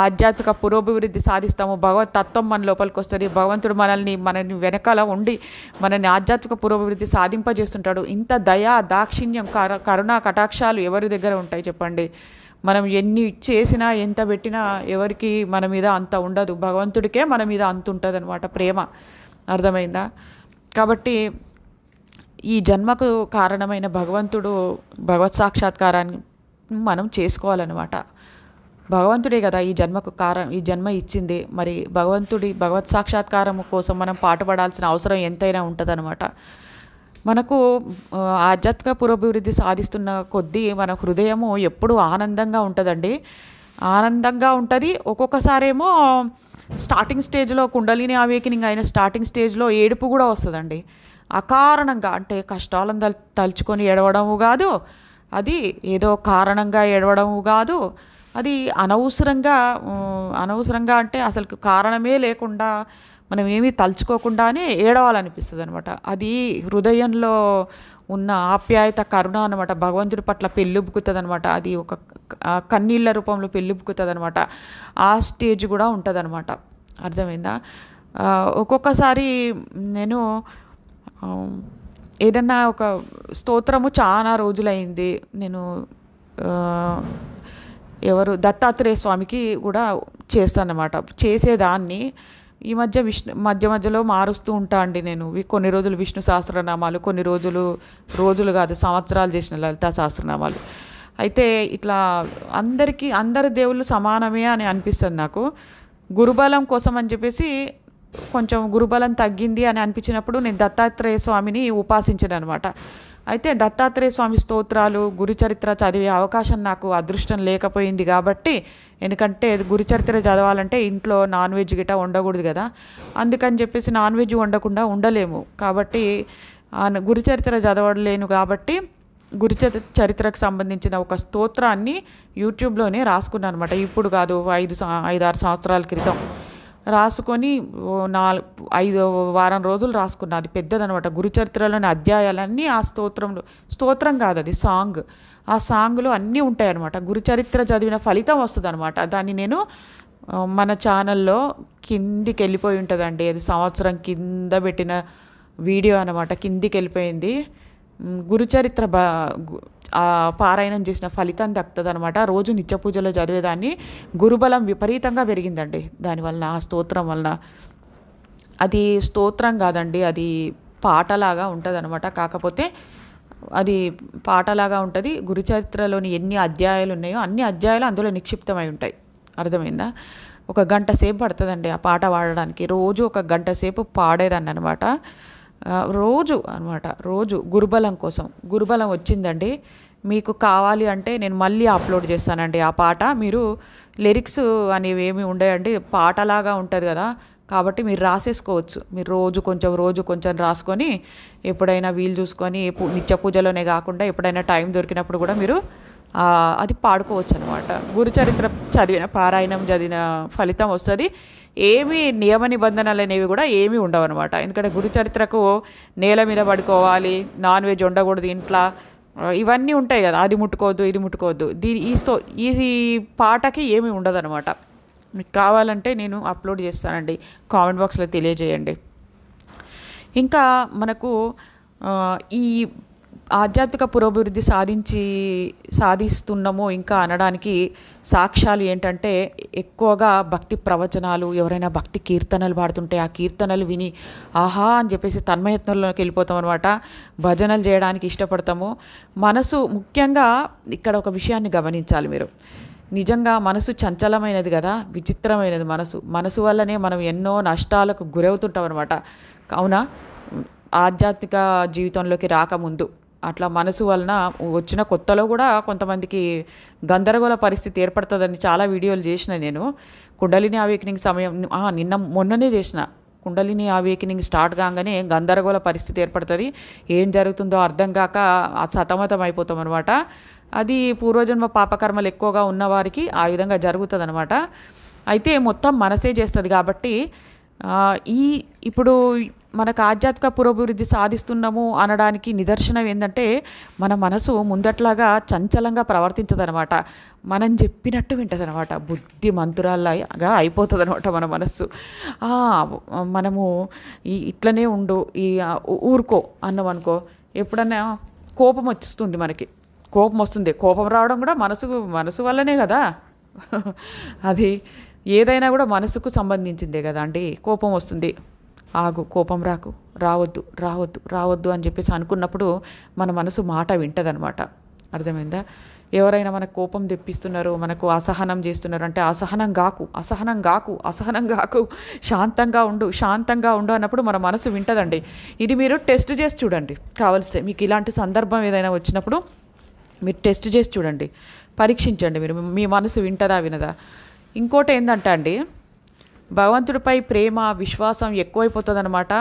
ఆధ్యాత్మిక పురోభివృద్ధి సాధిస్తాము భగవత్ తత్వం మన లోపలికి వస్తుంది భగవంతుడు మనల్ని మనని వెనకాల ఉండి మనని ఆధ్యాత్మిక పురోభివృద్ధి సాధింపజేస్తుంటాడు ఇంత దయా దాక్షిణ్యం కర కరుణ కటాక్షాలు ఎవరి దగ్గర ఉంటాయి చెప్పండి మనం ఎన్ని చేసినా ఎంత పెట్టినా ఎవరికి మన మీద అంత ఉండదు భగవంతుడికే మన మీద అంత ఉంటుంది అనమాట ప్రేమ అర్థమైందా కాబట్టి ఈ జన్మకు కారణమైన భగవంతుడు భగవత్ సాక్షాత్కారాన్ని మనం చేసుకోవాలన్నమాట భగవంతుడే కదా ఈ జన్మకు కారణం ఈ జన్మ ఇచ్చింది మరి భగవంతుడి భగవత్ సాక్షాత్కారం కోసం మనం పాటుపడాల్సిన అవసరం ఎంతైనా ఉంటుందన్నమాట మనకు ఆధ్యాత్మిక పురోభివృద్ధి సాధిస్తున్న కొద్దీ మన హృదయము ఎప్పుడూ ఆనందంగా ఉంటుందండి ఆనందంగా ఉంటుంది ఒక్కొక్కసారేమో స్టార్టింగ్ స్టేజ్లో కుండలిని ఆవేకినింగ్ అయిన స్టార్టింగ్ స్టేజ్లో ఏడుపు కూడా వస్తుందండి అకారణంగా అంటే కష్టాలను తల్ తలుచుకొని ఏడవడము కాదు అది ఏదో కారణంగా ఏడవడము కాదు అది అనవసరంగా అనవసరంగా అంటే అసలు కారణమే లేకుండా మనం ఏమీ తలుచుకోకుండానే ఏడవాలనిపిస్తుంది అనమాట అది హృదయంలో ఉన్న ఆప్యాయత కరుణ అనమాట భగవంతుడి పట్ల పెళ్ళుబుకుతుంది అనమాట అది ఒక కన్నీళ్ళ రూపంలో పెళ్ళిబుకుతుంది అనమాట ఆ స్టేజ్ కూడా ఉంటుంది అనమాట అర్థమైందా ఒక్కొక్కసారి నేను Um, ఏదన్నా ఒక స్తోత్రము చాలా రోజులైంది నేను ఎవరు దత్తాత్రేయ స్వామికి కూడా చేస్తానమాట చేసేదాన్ని ఈ మధ్య విష్ణు మధ్య మధ్యలో మారుస్తూ ఉంటా అండి నేను కొన్ని రోజులు విష్ణు సహస్రనామాలు కొన్ని రోజులు రోజులు కాదు సంవత్సరాలు చేసిన లలిత సహస్రనామాలు అయితే ఇట్లా అందరికీ అందరి దేవుళ్ళు సమానమే అని అనిపిస్తుంది నాకు గురుబలం కోసం అని చెప్పేసి కొంచెం గురుబలం తగ్గింది అని అనిపించినప్పుడు నేను దత్తాత్రేయ స్వామిని ఉపాసించాను అనమాట అయితే దత్తాత్రేయ స్వామి స్తోత్రాలు గురుచరిత్ర చదివే అవకాశం నాకు అదృష్టం లేకపోయింది కాబట్టి ఎందుకంటే గురుచరిత్ర చదవాలంటే ఇంట్లో నాన్ వెజ్ గిట ఉండకూడదు కదా అందుకని చెప్పేసి నాన్ వెజ్ వండకుండా ఉండలేము కాబట్టి గురుచరిత్ర చదవలేను కాబట్టి గురుచరిత్ర చరిత్రకు సంబంధించిన ఒక స్తోత్రాన్ని యూట్యూబ్లోనే రాసుకున్నాను అనమాట ఇప్పుడు కాదు ఐదు ఐదారు సంవత్సరాల క్రితం రాసుకొని నాలుగు ఐదు వారం రోజులు రాసుకున్నా అది పెద్దదనమాట గురుచరిత్రలోని అధ్యాయాలన్నీ ఆ స్తోత్రంలో స్తోత్రం కాదు అది సాంగ్ ఆ సాంగ్లో అన్నీ ఉంటాయన్నమాట గురుచరిత్ర చదివిన ఫలితం వస్తుంది అనమాట దాన్ని నేను మన ఛానల్లో కిందికి వెళ్ళిపోయి ఉంటుందండి అది సంవత్సరం కింద పెట్టిన వీడియో అనమాట కిందికి వెళ్ళిపోయింది గురుచరిత్ర బా పారాయణం చేసిన ఫలితం దక్కుతుంది అనమాట రోజు నిత్య పూజలో చదివేదాన్ని గురుబలం విపరీతంగా పెరిగిందండి దానివలన ఆ స్తోత్రం వలన అది స్తోత్రం కాదండి అది పాటలాగా ఉంటుంది అనమాట కాకపోతే అది పాటలాగా ఉంటుంది గురుచరిత్రలోని ఎన్ని అధ్యాయాలు ఉన్నాయో అన్ని అధ్యాయాలు అందులో నిక్షిప్తమై ఉంటాయి అర్థమైందా ఒక గంట సేపు పడుతుందండి ఆ పాట పాడడానికి రోజు ఒక గంట సేపు పాడేదాన్ని అనమాట రోజు అనమాట రోజు గురుబలం కోసం గురుబలం వచ్చిందండి మీకు కావాలి అంటే నేను మళ్ళీ అప్లోడ్ చేస్తానండి ఆ పాట మీరు లిరిక్స్ అనేవి ఏమి ఉండేయండి పాటలాగా ఉంటుంది కదా కాబట్టి మీరు రాసేసుకోవచ్చు మీరు రోజు కొంచెం రోజు కొంచెం రాసుకొని ఎప్పుడైనా వీలు చూసుకొని నిత్య పూజలోనే కాకుండా ఎప్పుడైనా టైం దొరికినప్పుడు కూడా మీరు అది పాడుకోవచ్చు అనమాట గురుచరిత్ర చదివిన పారాయణం చదివిన ఫలితం వస్తుంది ఏమీ నియమ నిబంధనలు అనేవి కూడా ఏమీ ఉండవన్నమాట ఎందుకంటే గురు చరిత్రకు నేల మీద పడుకోవాలి నాన్ వెజ్ ఉండకూడదు ఇంట్లో ఇవన్నీ ఉంటాయి కదా అది ముట్టుకోవద్దు ఇది ముట్టుకోవద్దు దీని ఈ స్తో ఈ పాటకి ఏమీ ఉండదన్నమాట మీకు కావాలంటే నేను అప్లోడ్ చేస్తానండి కామెంట్ బాక్స్లో తెలియజేయండి ఇంకా మనకు ఈ ఆధ్యాత్మిక పురోభివృద్ధి సాధించి సాధిస్తున్నాము ఇంకా అనడానికి సాక్ష్యాలు ఏంటంటే ఎక్కువగా భక్తి ప్రవచనాలు ఎవరైనా భక్తి కీర్తనలు పాడుతుంటే ఆ కీర్తనలు విని ఆహా అని చెప్పేసి తన్మయత్నంలోకి వెళ్ళిపోతాం అనమాట భజనలు చేయడానికి ఇష్టపడతాము మనసు ముఖ్యంగా ఇక్కడ ఒక విషయాన్ని గమనించాలి మీరు నిజంగా మనసు చంచలమైనది కదా విచిత్రమైనది మనసు మనసు వల్లనే మనం ఎన్నో నష్టాలకు గురవుతుంటాం అనమాట కావున ఆధ్యాత్మిక జీవితంలోకి రాకముందు అట్లా మనసు వలన వచ్చిన కొత్తలో కూడా కొంతమందికి గందరగోళ పరిస్థితి ఏర్పడుతుందని చాలా వీడియోలు చేసిన నేను కుండలిని అవేకనింగ్ సమయం నిన్న మొన్ననే చేసిన కుండలిని అవేకనింగ్ స్టార్ట్ కాగానే గందరగోళ పరిస్థితి ఏర్పడుతుంది ఏం జరుగుతుందో అర్థం కాక సతమతం అయిపోతాం అనమాట అది పూర్వజన్మ పాపకర్మలు ఎక్కువగా ఉన్నవారికి ఆ విధంగా జరుగుతుంది అనమాట అయితే మొత్తం మనసే చేస్తుంది కాబట్టి ఈ ఇప్పుడు మనకు ఆధ్యాత్మిక పురోభివృద్ధి సాధిస్తున్నాము అనడానికి నిదర్శనం ఏంటంటే మన మనసు ముందట్లాగా చంచలంగా ప్రవర్తించదనమాట మనం చెప్పినట్టు వింటదనమాట బుద్ధిమంతురాలగా అయిపోతుంది అనమాట మన మనస్సు మనము ఈ ఇట్లనే ఉండు ఈ ఊరుకో అన్నాం అనుకో ఎప్పుడన్నా కోపం వస్తుంది మనకి కోపం వస్తుంది కోపం రావడం కూడా మనసు మనసు వల్లనే కదా <laughs> అది ఏదైనా కూడా మనసుకు సంబంధించిందే కదా అండి కోపం వస్తుంది ఆగు కోపం రాకు రావద్దు రావద్దు రావద్దు అని చెప్పేసి అనుకున్నప్పుడు మన మనసు మాట వింటదనమాట అర్థమైందా ఎవరైనా మనకు కోపం తెప్పిస్తున్నారు మనకు అసహనం చేస్తున్నారు అంటే అసహనం కాకు అసహనం కాకు అసహనం కాకు శాంతంగా ఉండు శాంతంగా ఉండు అన్నప్పుడు మన మనసు వింటదండి ఇది మీరు టెస్ట్ చేసి చూడండి కావలిస్తే మీకు ఇలాంటి సందర్భం ఏదైనా వచ్చినప్పుడు మీరు టెస్ట్ చేసి చూడండి పరీక్షించండి మీరు మీ మనసు వింటదా వినదా ఇంకోటి ఏంటంటే అండి భగవంతుడిపై ప్రేమ విశ్వాసం ఎక్కువైపోతుందన్నమాట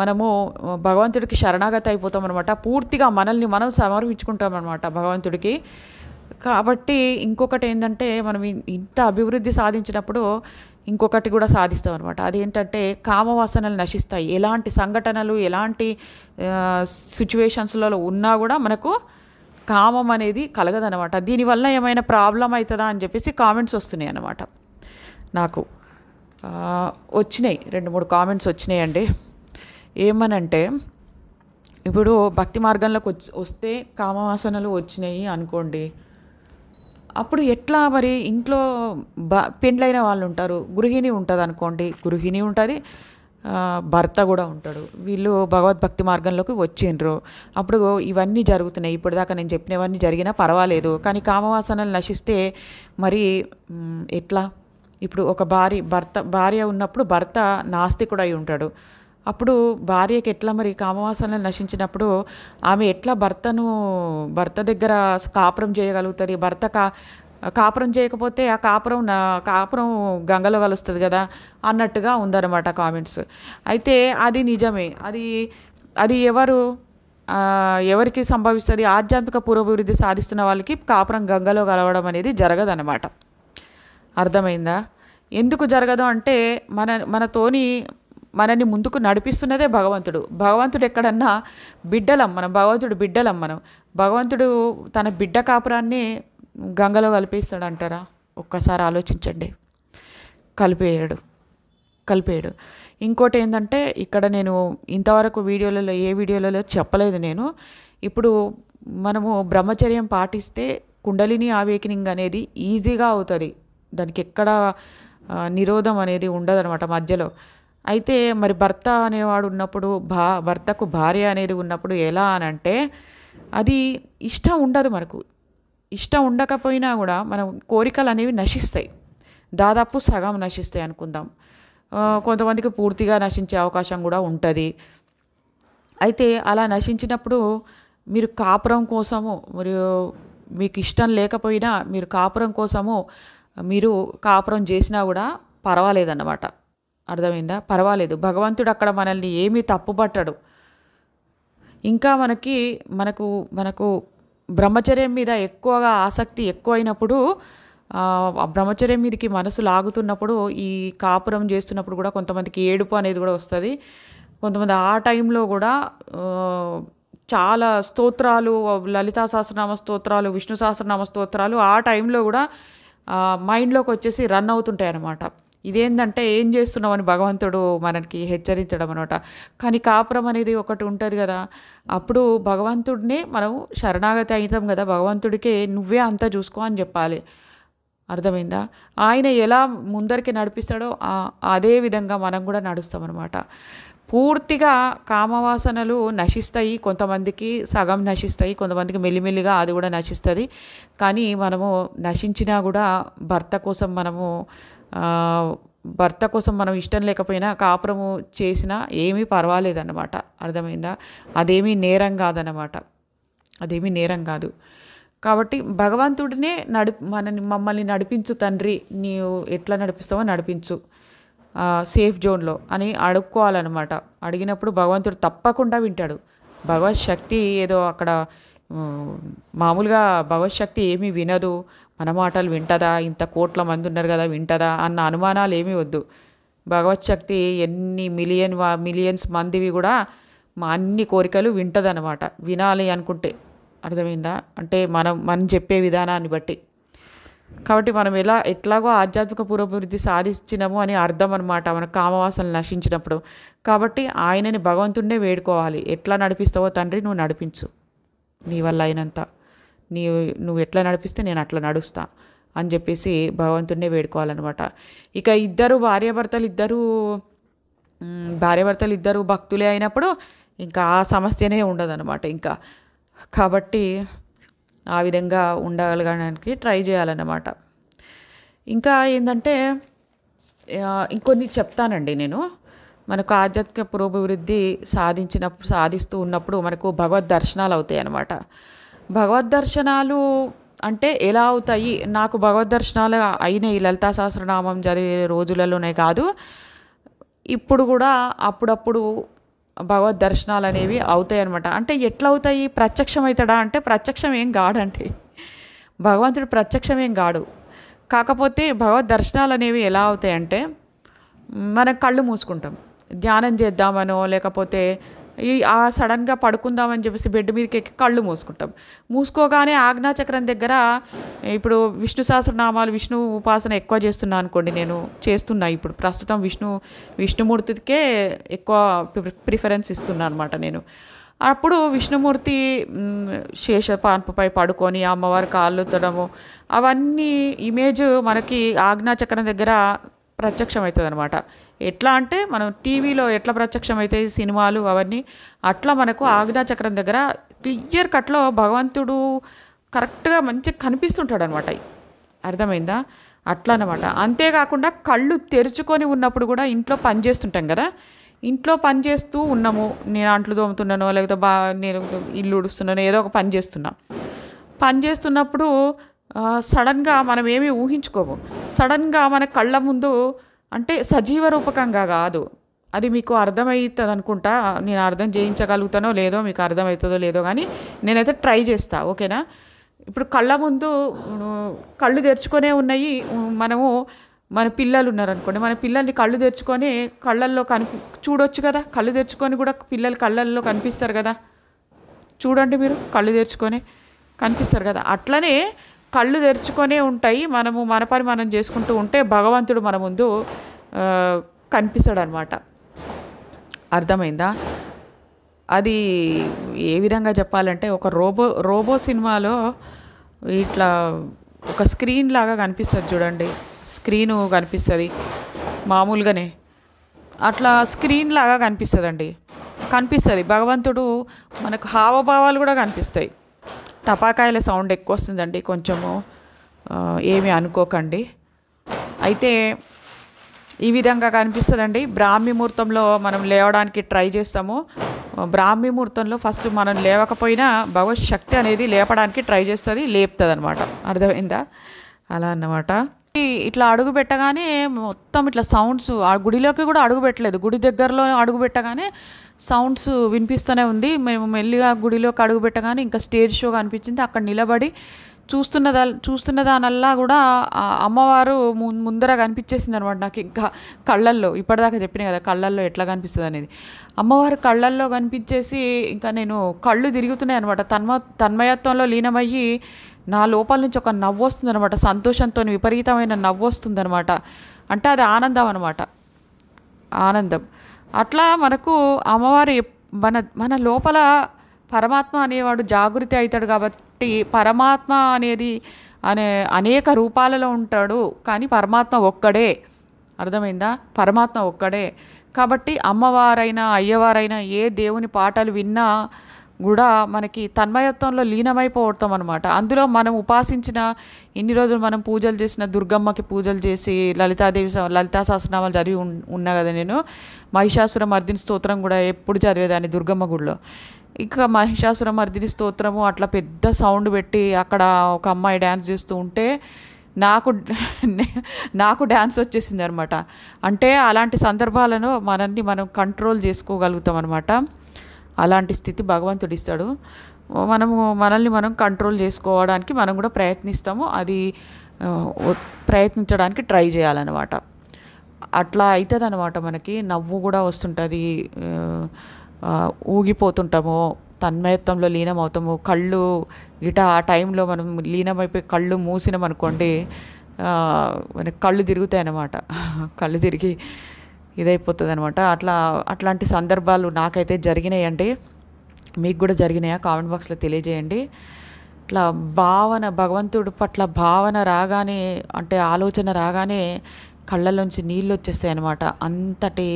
మనము భగవంతుడికి శరణాగతి అయిపోతాం అనమాట పూర్తిగా మనల్ని మనం సమర్పించుకుంటాం అనమాట భగవంతుడికి కాబట్టి ఇంకొకటి ఏంటంటే మనం ఇంత అభివృద్ధి సాధించినప్పుడు ఇంకొకటి కూడా సాధిస్తాం అనమాట అదేంటంటే కామవాసనలు నశిస్తాయి ఎలాంటి సంఘటనలు ఎలాంటి సిచ్యువేషన్స్లలో ఉన్నా కూడా మనకు కామం అనేది కలగదనమాట దీనివల్ల ఏమైనా ప్రాబ్లం అవుతుందా అని చెప్పేసి కామెంట్స్ వస్తున్నాయి అనమాట నాకు వచ్చినాయి రెండు మూడు కామెంట్స్ వచ్చినాయి అండి ఏమనంటే ఇప్పుడు భక్తి మార్గంలోకి వచ్చి వస్తే కామవాసనలు వచ్చినాయి అనుకోండి అప్పుడు ఎట్లా మరి ఇంట్లో బ పెండ్లైన వాళ్ళు ఉంటారు గృహిణి ఉంటుంది అనుకోండి గృహిణి ఉంటుంది భర్త కూడా ఉంటాడు వీళ్ళు భగవద్భక్తి మార్గంలోకి వచ్చిండ్రు అప్పుడు ఇవన్నీ జరుగుతున్నాయి ఇప్పటిదాకా నేను చెప్పినవన్నీ జరిగినా పర్వాలేదు కానీ కామవాసనలు నశిస్తే మరి ఎట్లా ఇప్పుడు ఒక భార్య భర్త భార్య ఉన్నప్పుడు భర్త నాస్తికుడై ఉంటాడు అప్పుడు భార్యకి ఎట్లా మరి కామవాసనలు నశించినప్పుడు ఆమె ఎట్లా భర్తను భర్త దగ్గర కాపురం చేయగలుగుతుంది భర్త కా కాపురం చేయకపోతే ఆ కాపురం నా కాపురం గంగలో కలుస్తుంది కదా అన్నట్టుగా ఉందన్నమాట కామెంట్స్ అయితే అది నిజమే అది అది ఎవరు ఎవరికి సంభవిస్తుంది ఆధ్యాత్మిక పురోభివృద్ధి సాధిస్తున్న వాళ్ళకి కాపురం గంగలో కలవడం అనేది జరగదన్నమాట అర్థమైందా ఎందుకు జరగదు అంటే మన మనతోని మనని ముందుకు నడిపిస్తున్నదే భగవంతుడు భగవంతుడు ఎక్కడన్నా బిడ్డలం మనం భగవంతుడు బిడ్డలం మనం భగవంతుడు తన బిడ్డ కాపురాన్ని గంగలో కలిపేస్తాడు అంటారా ఒక్కసారి ఆలోచించండి కలిపేయడు కలిపేయడు ఇంకోటి ఏంటంటే ఇక్కడ నేను ఇంతవరకు వీడియోలలో ఏ వీడియోలలో చెప్పలేదు నేను ఇప్పుడు మనము బ్రహ్మచర్యం పాటిస్తే కుండలిని ఆవేకినింగ్ అనేది ఈజీగా అవుతుంది దానికి ఎక్కడ నిరోధం అనేది ఉండదనమాట మధ్యలో అయితే మరి భర్త అనేవాడు ఉన్నప్పుడు భా భర్తకు భార్య అనేది ఉన్నప్పుడు ఎలా అని అంటే అది ఇష్టం ఉండదు మనకు ఇష్టం ఉండకపోయినా కూడా మనం కోరికలు అనేవి నశిస్తాయి దాదాపు సగం నశిస్తాయి అనుకుందాం కొంతమందికి పూర్తిగా నశించే అవకాశం కూడా ఉంటుంది అయితే అలా నశించినప్పుడు మీరు కాపురం కోసము మరియు మీకు ఇష్టం లేకపోయినా మీరు కాపురం కోసము మీరు కాపురం చేసినా కూడా పర్వాలేదన్నమాట అర్థమైందా పర్వాలేదు భగవంతుడు అక్కడ మనల్ని ఏమీ తప్పుపట్టడు ఇంకా మనకి మనకు మనకు బ్రహ్మచర్యం మీద ఎక్కువగా ఆసక్తి ఎక్కువైనప్పుడు బ్రహ్మచర్యం మీదకి మనసు లాగుతున్నప్పుడు ఈ కాపురం చేస్తున్నప్పుడు కూడా కొంతమందికి ఏడుపు అనేది కూడా వస్తుంది కొంతమంది ఆ టైంలో కూడా చాలా స్తోత్రాలు లలితా సహస్రనామ స్తోత్రాలు విష్ణు సహస్రనామ స్తోత్రాలు ఆ టైంలో కూడా మైండ్లోకి వచ్చేసి రన్ అవుతుంటాయి అన్నమాట ఇదేంటంటే ఏం చేస్తున్నామని భగవంతుడు మనకి హెచ్చరించడం అనమాట కానీ కాపురం అనేది ఒకటి ఉంటుంది కదా అప్పుడు భగవంతుడినే మనం శరణాగతి అవుతాం కదా భగవంతుడికే నువ్వే అంతా చూసుకో అని చెప్పాలి అర్థమైందా ఆయన ఎలా ముందరికి నడిపిస్తాడో అదే విధంగా మనం కూడా నడుస్తామన్నమాట పూర్తిగా కామవాసనలు నశిస్తాయి కొంతమందికి సగం నశిస్తాయి కొంతమందికి మెల్లిమెల్లిగా అది కూడా నశిస్తుంది కానీ మనము నశించినా కూడా భర్త కోసం మనము భర్త కోసం మనం ఇష్టం లేకపోయినా కాపురము చేసినా ఏమీ పర్వాలేదన్నమాట అర్థమైందా అదేమీ నేరం కాదన్నమాట అదేమీ నేరం కాదు కాబట్టి భగవంతుడినే నడి మనని మమ్మల్ని నడిపించు తండ్రి నీవు ఎట్లా నడిపిస్తావో నడిపించు సేఫ్ జోన్లో అని అడుక్కోవాలన్నమాట అడిగినప్పుడు భగవంతుడు తప్పకుండా వింటాడు భగవత్ శక్తి ఏదో అక్కడ మామూలుగా భగవశక్తి ఏమీ వినదు మన మాటలు వింటదా ఇంత కోట్ల మంది ఉన్నారు కదా వింటదా అన్న అనుమానాలు ఏమీ వద్దు భగవత్శక్తి ఎన్ని మిలియన్ మిలియన్స్ మందివి కూడా మా అన్ని కోరికలు వింటదనమాట వినాలి అనుకుంటే అర్థమైందా అంటే మనం మనం చెప్పే విధానాన్ని బట్టి కాబట్టి మనం ఎలా ఎట్లాగో ఆధ్యాత్మిక పురోభివృద్ధి సాధించినాము అని అర్థం అనమాట మన కామవాసనలు నశించినప్పుడు కాబట్టి ఆయనని భగవంతుడే వేడుకోవాలి ఎట్లా నడిపిస్తావో తండ్రి నువ్వు నడిపించు నీ వల్ల అయినంత నీ నువ్వు ఎట్లా నడిపిస్తే నేను అట్లా నడుస్తా అని చెప్పేసి భగవంతుడినే వేడుకోవాలన్నమాట ఇక ఇద్దరు భార్యాభర్తలు ఇద్దరు భార్యాభర్తలు ఇద్దరు భక్తులే అయినప్పుడు ఇంకా ఆ సమస్యనే ఉండదన్నమాట ఇంకా కాబట్టి ఆ విధంగా ఉండగలగడానికి ట్రై చేయాలన్నమాట ఇంకా ఏంటంటే ఇంకొన్ని చెప్తానండి నేను మనకు ఆధ్యాత్మిక పురోభివృద్ధి సాధించిన సాధిస్తూ ఉన్నప్పుడు మనకు భగవద్ దర్శనాలు అవుతాయి అన్నమాట భగవద్ దర్శనాలు అంటే ఎలా అవుతాయి నాకు భగవద్ దర్శనాలు అయినాయి లలితా సహస్రనామం చదివే రోజులలోనే కాదు ఇప్పుడు కూడా అప్పుడప్పుడు భగవద్ దర్శనాలు అనేవి అవుతాయి అనమాట అంటే ఎట్లా అవుతాయి ప్రత్యక్షం అవుతాడా అంటే ప్రత్యక్షం ఏం గాడండి భగవంతుడు ప్రత్యక్షం ఏం గాడు కాకపోతే భగవద్ దర్శనాలు అనేవి ఎలా అవుతాయంటే మనం కళ్ళు మూసుకుంటాం ధ్యానం చేద్దామనో లేకపోతే ఆ సడన్గా పడుకుందామని చెప్పేసి బెడ్ మీదకి ఎక్కి కళ్ళు మూసుకుంటాం మూసుకోగానే ఆజ్ఞాచక్రం దగ్గర ఇప్పుడు విష్ణు సహస్రనామాలు విష్ణు ఉపాసన ఎక్కువ చేస్తున్నా అనుకోండి నేను చేస్తున్నా ఇప్పుడు ప్రస్తుతం విష్ణు విష్ణుమూర్తికే ఎక్కువ ప్రిఫరెన్స్ ఇస్తున్నా అనమాట నేను అప్పుడు విష్ణుమూర్తి శేష పాన్పుపై పడుకొని అమ్మవారి తడము అవన్నీ ఇమేజ్ మనకి ఆజ్ఞాచక్రం దగ్గర ప్రత్యక్షమవుతుంది అనమాట ఎట్లా అంటే మనం టీవీలో ఎట్లా ప్రత్యక్షమైతే సినిమాలు అవన్నీ అట్లా మనకు చక్రం దగ్గర క్లియర్ కట్లో భగవంతుడు కరెక్ట్గా మంచిగా కనిపిస్తుంటాడు అనమాట అర్థమైందా అట్లా అనమాట అంతేకాకుండా కళ్ళు తెరుచుకొని ఉన్నప్పుడు కూడా ఇంట్లో పని చేస్తుంటాం కదా ఇంట్లో పని చేస్తూ ఉన్నాము నేను అంట్లు తోముతున్నానో లేకపోతే బా నేను ఇల్లు ఉడుస్తున్నాను ఏదో ఒక పని చేస్తున్నా పని చేస్తున్నప్పుడు సడన్గా మనం ఏమీ ఊహించుకోము సడన్గా మన కళ్ళ ముందు అంటే సజీవ రూపకంగా కాదు అది మీకు అర్థమవుతుంది అనుకుంటా నేను అర్థం చేయించగలుగుతానో లేదో మీకు అర్థమవుతుందో లేదో కానీ నేనైతే ట్రై చేస్తా ఓకేనా ఇప్పుడు కళ్ళ ముందు కళ్ళు తెరుచుకొనే ఉన్నాయి మనము మన పిల్లలు ఉన్నారనుకోండి మన పిల్లల్ని కళ్ళు తెరుచుకొని కళ్ళల్లో కని చూడొచ్చు కదా కళ్ళు తెరుచుకొని కూడా పిల్లలు కళ్ళల్లో కనిపిస్తారు కదా చూడండి మీరు కళ్ళు తెరుచుకొని కనిపిస్తారు కదా అట్లనే కళ్ళు తెరుచుకొనే ఉంటాయి మనము మన పని మనం చేసుకుంటూ ఉంటే భగవంతుడు మన ముందు కనిపిస్తాడు అర్థమైందా అది ఏ విధంగా చెప్పాలంటే ఒక రోబో రోబో సినిమాలో ఇట్లా ఒక స్క్రీన్ లాగా కనిపిస్తుంది చూడండి స్క్రీను కనిపిస్తుంది మామూలుగానే అట్లా స్క్రీన్ లాగా కనిపిస్తుందండి కనిపిస్తుంది భగవంతుడు మనకు హావభావాలు కూడా కనిపిస్తాయి టపాకాయల సౌండ్ ఎక్కువ వస్తుందండి కొంచెము ఏమి అనుకోకండి అయితే ఈ విధంగా కనిపిస్తుందండి బ్రాహ్మీ ముహూర్తంలో మనం లేవడానికి ట్రై చేస్తాము బ్రాహ్మీ ముహూర్తంలో ఫస్ట్ మనం లేవకపోయినా భగవత్ శక్తి అనేది లేపడానికి ట్రై చేస్తుంది లేపుతుంది అనమాట అర్థమైందా అలా అన్నమాట ఇట్లా అడుగు పెట్టగానే మొత్తం ఇట్లా సౌండ్స్ ఆ గుడిలోకి కూడా అడుగు పెట్టలేదు గుడి దగ్గరలో అడుగు పెట్టగానే సౌండ్స్ వినిపిస్తూనే ఉంది మేము మెల్లిగా గుడిలో కడుగు పెట్టగానే ఇంకా స్టేజ్ షో కనిపించింది అక్కడ నిలబడి చూస్తున్నదా చూస్తున్న దానల్లా కూడా అమ్మవారు ముందర కనిపించేసింది అనమాట నాకు ఇంకా కళ్ళల్లో ఇప్పటిదాకా చెప్పిన కదా కళ్ళల్లో ఎట్లా కనిపిస్తుంది అనేది అమ్మవారు కళ్ళల్లో కనిపించేసి ఇంకా నేను కళ్ళు తిరుగుతున్నాయి అనమాట తన్మ తన్మయత్వంలో లీనమయ్యి నా లోపల నుంచి ఒక నవ్వు వస్తుంది అనమాట సంతోషంతో విపరీతమైన నవ్వు వస్తుంది అనమాట అంటే అది ఆనందం అనమాట ఆనందం అట్లా మనకు అమ్మవారి మన మన లోపల పరమాత్మ అనేవాడు జాగృతి అవుతాడు కాబట్టి పరమాత్మ అనేది అనే అనేక రూపాలలో ఉంటాడు కానీ పరమాత్మ ఒక్కడే అర్థమైందా పరమాత్మ ఒక్కడే కాబట్టి అమ్మవారైనా అయ్యవారైనా ఏ దేవుని పాటలు విన్నా కూడా మనకి తన్మయత్వంలో లీనమైపోవడం అనమాట అందులో మనం ఉపాసించిన ఇన్ని రోజులు మనం పూజలు చేసిన దుర్గమ్మకి పూజలు చేసి లలితాదేవి లలితా సహస్రనామాలు చదివి ఉన్నా కదా నేను మహిషాసుర మర్దిని స్తోత్రం కూడా ఎప్పుడు చదివేదాన్ని దుర్గమ్మ గుడిలో ఇంకా మహిషాసుర మర్దిని స్తోత్రము అట్లా పెద్ద సౌండ్ పెట్టి అక్కడ ఒక అమ్మాయి డ్యాన్స్ చేస్తూ ఉంటే నాకు <laughs> నాకు డ్యాన్స్ వచ్చేసింది అనమాట అంటే అలాంటి సందర్భాలను మనల్ని మనం కంట్రోల్ చేసుకోగలుగుతాం అనమాట అలాంటి స్థితి భగవంతుడు ఇస్తాడు మనము మనల్ని మనం కంట్రోల్ చేసుకోవడానికి మనం కూడా ప్రయత్నిస్తాము అది ప్రయత్నించడానికి ట్రై చేయాలన్నమాట అట్లా అవుతుంది అనమాట మనకి నవ్వు కూడా వస్తుంటుంది ఊగిపోతుంటాము తన్మయత్వంలో లీనమవుతాము కళ్ళు గిట ఆ టైంలో మనం లీనమైపోయి కళ్ళు మూసినాం అనుకోండి మనకి కళ్ళు తిరుగుతాయి అన్నమాట కళ్ళు తిరిగి ఇదైపోతుంది అనమాట అట్లా అట్లాంటి సందర్భాలు నాకైతే జరిగినాయండి మీకు కూడా జరిగినాయా కామెంట్ బాక్స్లో తెలియజేయండి ఇట్లా భావన భగవంతుడు పట్ల భావన రాగానే అంటే ఆలోచన రాగానే కళ్ళలోంచి నీళ్ళు వచ్చేస్తాయి అనమాట అంతటి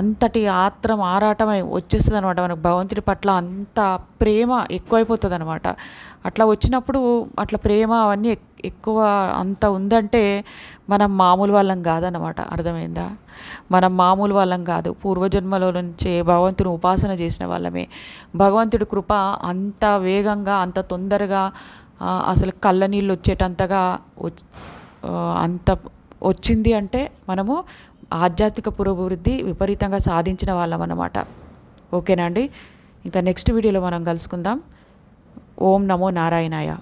అంతటి ఆత్రం ఆరాటమై వచ్చేస్తుంది అనమాట మనకు భగవంతుడి పట్ల అంత ప్రేమ ఎక్కువైపోతుంది అనమాట అట్లా వచ్చినప్పుడు అట్లా ప్రేమ అవన్నీ ఎక్కువ అంత ఉందంటే మనం మామూలు వాళ్ళం కాదనమాట అర్థమైందా మనం మామూలు వాళ్ళం కాదు పూర్వజన్మలో నుంచే భగవంతుని ఉపాసన చేసిన వాళ్ళమే భగవంతుడి కృప అంత వేగంగా అంత తొందరగా అసలు కళ్ళ నీళ్ళు వచ్చేటంతగా అంత వచ్చింది అంటే మనము ఆధ్యాత్మిక పురోభివృద్ధి విపరీతంగా సాధించిన వాళ్ళం అన్నమాట ఓకేనా అండి ఇంకా నెక్స్ట్ వీడియోలో మనం కలుసుకుందాం ఓం నమో నారాయణాయ